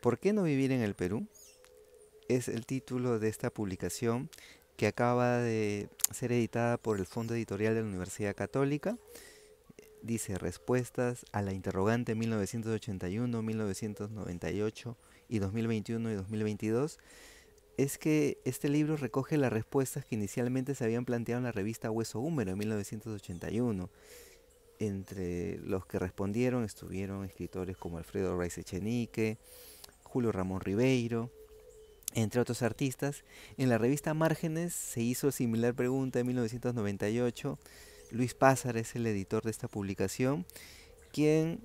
¿Por qué no vivir en el Perú? Es el título de esta publicación que acaba de ser editada por el Fondo Editorial de la Universidad Católica. Dice respuestas a la interrogante 1981, 1998 y 2021 y 2022. Es que este libro recoge las respuestas que inicialmente se habían planteado en la revista Hueso Húmero en 1981. Entre los que respondieron estuvieron escritores como Alfredo Rice Echenique, Julio Ramón Ribeiro, entre otros artistas. En la revista Márgenes se hizo similar pregunta en 1998. Luis Pázar es el editor de esta publicación, quien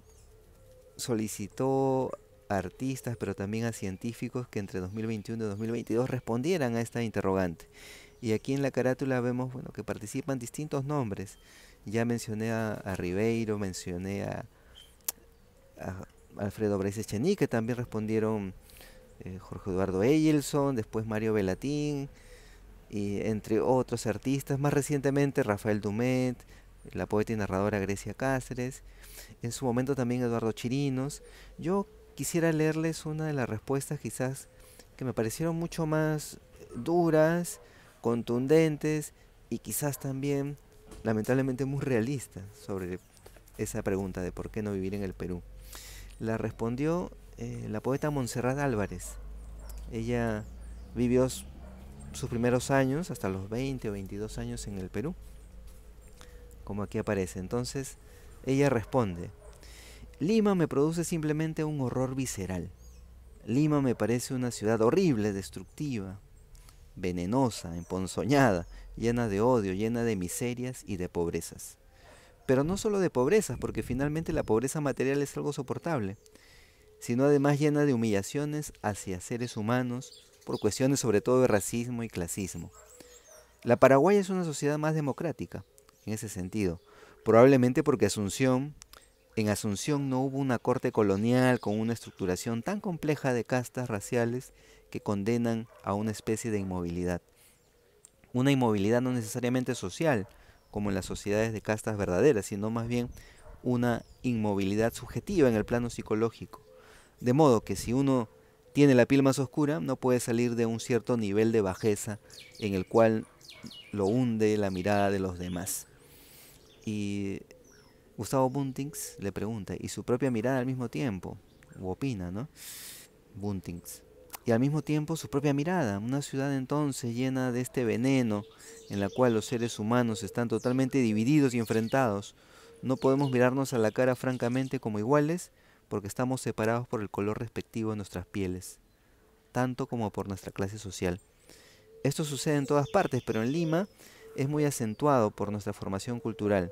solicitó a artistas, pero también a científicos que entre 2021 y 2022 respondieran a esta interrogante. Y aquí en la carátula vemos bueno, que participan distintos nombres. Ya mencioné a, Ribeiro, mencioné a Alfredo Bryce que también respondieron eh, Jorge Eduardo Eyelson, después Mario Velatín, y entre otros artistas, más recientemente Rafael Dumet, la poeta y narradora Grecia Cáceres, en su momento también Eduardo Chirinos. Yo quisiera leerles una de las respuestas quizás que me parecieron mucho más duras, contundentes y quizás también lamentablemente muy realistas sobre esa pregunta de por qué no vivir en el Perú la respondió eh, la poeta Montserrat Álvarez. Ella vivió sus primeros años, hasta los 20 o 22 años en el Perú, como aquí aparece. Entonces, ella responde, Lima me produce simplemente un horror visceral. Lima me parece una ciudad horrible, destructiva, venenosa, emponzoñada, llena de odio, llena de miserias y de pobrezas pero no solo de pobreza, porque finalmente la pobreza material es algo soportable, sino además llena de humillaciones hacia seres humanos por cuestiones sobre todo de racismo y clasismo. La Paraguay es una sociedad más democrática, en ese sentido, probablemente porque Asunción, en Asunción no hubo una corte colonial con una estructuración tan compleja de castas raciales que condenan a una especie de inmovilidad. Una inmovilidad no necesariamente social, como en las sociedades de castas verdaderas, sino más bien una inmovilidad subjetiva en el plano psicológico. De modo que si uno tiene la piel más oscura, no puede salir de un cierto nivel de bajeza en el cual lo hunde la mirada de los demás. Y Gustavo Buntings le pregunta, y su propia mirada al mismo tiempo, u opina, ¿no? Buntings y al mismo tiempo su propia mirada. Una ciudad entonces llena de este veneno en la cual los seres humanos están totalmente divididos y enfrentados. No podemos mirarnos a la cara francamente como iguales porque estamos separados por el color respectivo de nuestras pieles, tanto como por nuestra clase social. Esto sucede en todas partes, pero en Lima es muy acentuado por nuestra formación cultural,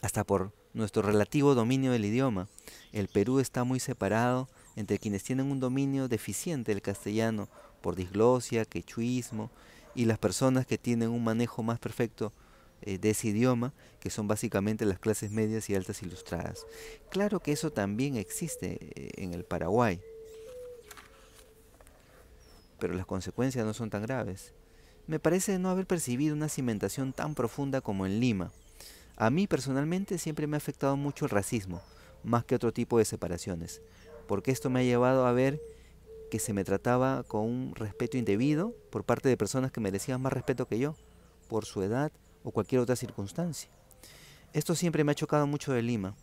hasta por nuestro relativo dominio del idioma. El Perú está muy separado entre quienes tienen un dominio deficiente del castellano por disglosia, quechuismo, y las personas que tienen un manejo más perfecto eh, de ese idioma, que son básicamente las clases medias y altas ilustradas. Claro que eso también existe eh, en el Paraguay, pero las consecuencias no son tan graves. Me parece no haber percibido una cimentación tan profunda como en Lima. A mí personalmente siempre me ha afectado mucho el racismo, más que otro tipo de separaciones porque esto me ha llevado a ver que se me trataba con un respeto indebido por parte de personas que merecían más respeto que yo, por su edad o cualquier otra circunstancia. Esto siempre me ha chocado mucho de Lima.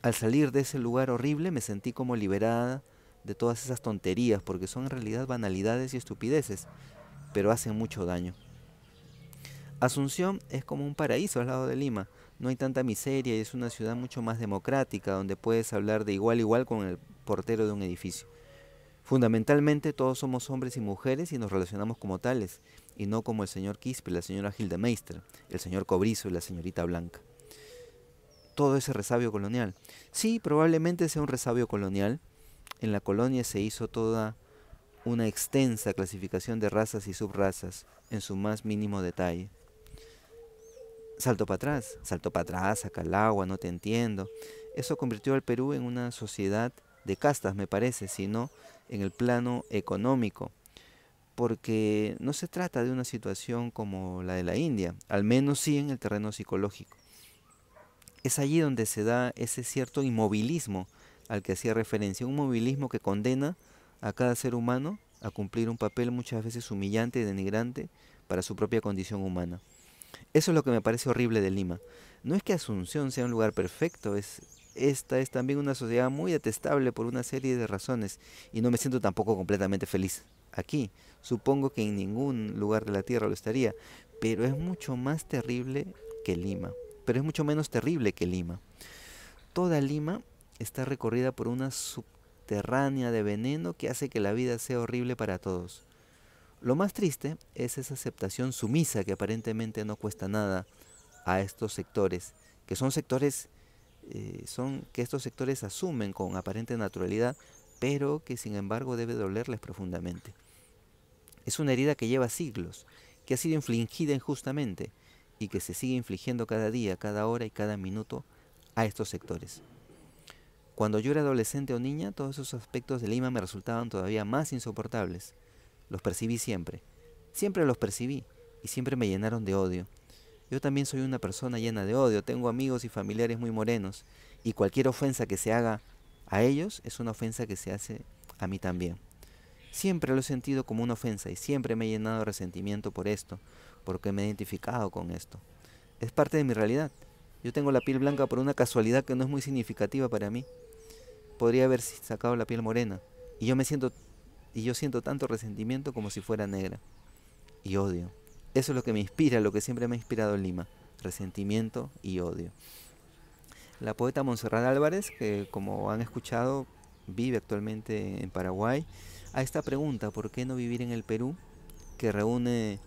Al salir de ese lugar horrible me sentí como liberada de todas esas tonterías, porque son en realidad banalidades y estupideces, pero hacen mucho daño. Asunción es como un paraíso al lado de Lima. No hay tanta miseria y es una ciudad mucho más democrática, donde puedes hablar de igual a igual con el portero de un edificio. Fundamentalmente todos somos hombres y mujeres y nos relacionamos como tales, y no como el señor Quispe, la señora Hilda el señor Cobrizo y la señorita Blanca. Todo ese resabio colonial. Sí, probablemente sea un resabio colonial. En la colonia se hizo toda una extensa clasificación de razas y subrazas en su más mínimo detalle. Salto para atrás, salto para atrás, saca el agua, no te entiendo. Eso convirtió al Perú en una sociedad de castas, me parece, sino en el plano económico, porque no se trata de una situación como la de la India, al menos sí en el terreno psicológico. Es allí donde se da ese cierto inmovilismo al que hacía referencia, un movilismo que condena a cada ser humano a cumplir un papel muchas veces humillante y denigrante para su propia condición humana. Eso es lo que me parece horrible de Lima. No es que Asunción sea un lugar perfecto, es esta es también una sociedad muy detestable por una serie de razones y no me siento tampoco completamente feliz aquí. Supongo que en ningún lugar de la Tierra lo estaría, pero es mucho más terrible que Lima, pero es mucho menos terrible que Lima. Toda Lima está recorrida por una subterránea de veneno que hace que la vida sea horrible para todos. Lo más triste es esa aceptación sumisa que aparentemente no cuesta nada a estos sectores, que son sectores eh, son que estos sectores asumen con aparente naturalidad, pero que sin embargo debe dolerles profundamente. Es una herida que lleva siglos, que ha sido infligida injustamente y que se sigue infligiendo cada día, cada hora y cada minuto a estos sectores. Cuando yo era adolescente o niña, todos esos aspectos de Lima me resultaban todavía más insoportables. Los percibí siempre. Siempre los percibí y siempre me llenaron de odio. Yo también soy una persona llena de odio, tengo amigos y familiares muy morenos, y cualquier ofensa que se haga a ellos es una ofensa que se hace a mí también. Siempre lo he sentido como una ofensa y siempre me he llenado de resentimiento por esto, porque me he identificado con esto. Es parte de mi realidad. Yo tengo la piel blanca por una casualidad que no es muy significativa para mí. Podría haber sacado la piel morena y yo me siento y yo siento tanto resentimiento como si fuera negra y odio. Eso es lo que me inspira, lo que siempre me ha inspirado en Lima, resentimiento y odio. La poeta Monserrat Álvarez, que como han escuchado, vive actualmente en Paraguay, a esta pregunta, ¿por qué no vivir en el Perú? que reúne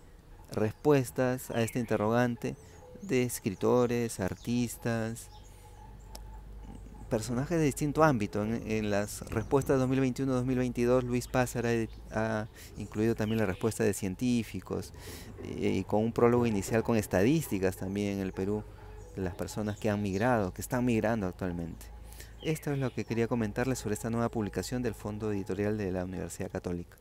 respuestas a este interrogante de escritores, artistas, personajes de distinto ámbito. En, las respuestas 2021-2022, Luis Paz ha, incluido también la respuesta de científicos eh, y con un prólogo inicial con estadísticas también en el Perú de las personas que han migrado, que están migrando actualmente. Esto es lo que quería comentarles sobre esta nueva publicación del Fondo Editorial de la Universidad Católica.